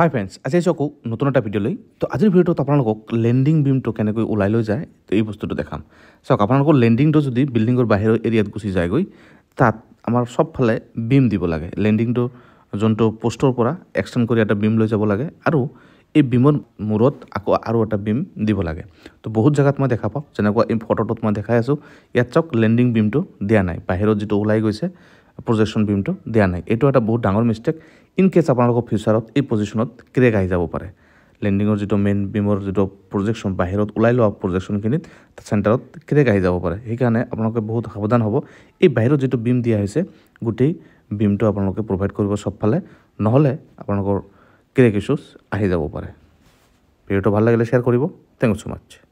হয় ফ্ৰেণ্ডছ আজি আহিছোঁ আকৌ নতুন এটা ভিডিঅ'লৈ তো আজিৰ ভিডিঅ'টোত আপোনালোকক লেণ্ডিং বিমটো কেনেকৈ ওলাই লৈ যায় তো এই বস্তুটো দেখাম চাওক আপোনালোকৰ লেণ্ডিংটো যদি বিল্ডিঙৰ বাহিৰৰ এৰিয়াত গুচি যায়গৈ তাত আমাৰ চবফালে বিম দিব লাগে লেণ্ডিংটো যোনটো পষ্টৰ পৰা এক্সটেণ্ড কৰি এটা বিম লৈ যাব লাগে আৰু এই বিমৰ মূৰত আকৌ আৰু এটা বিম দিব লাগে তো বহুত জেগাত মই দেখা পাওঁ যেনেকুৱা এই ফটোটোত মই দেখাই আছোঁ ইয়াত চাওক লেণ্ডিং বিমটো দিয়া নাই বাহিৰত যিটো ওলাই গৈছে প্ৰজেকশ্যন বিমটো দিয়া নাই এইটো এটা বহুত ডাঙৰ মিষ্টেক ইন ইনকেছ আপোনালোকৰ ফিউচাৰত এই পজিশ্যনত ক্ৰেক আহি যাব পাৰে লেণ্ডিঙৰ যিটো মেইন বিমৰ যিটো প্ৰজেকশ্যন বাহিৰত ওলাই লোৱা প্ৰজেকশ্যনখিনিত চেণ্টাৰত ক্ৰেক আহি যাব পাৰে সেইকাৰণে আপোনালোকে বহুত সাৱধান হ'ব এই বাহিৰত যিটো বিম দিয়া হৈছে গোটেই বিমটো আপোনালোকে প্ৰভাইড কৰিব চবফালে নহ'লে আপোনালোকৰ ক্ৰেক ইছ্যুজ আহি যাব পাৰে ভিডিঅ'টো ভাল লাগিলে শ্বেয়াৰ কৰিব থেংক ইউ ছ' মাছ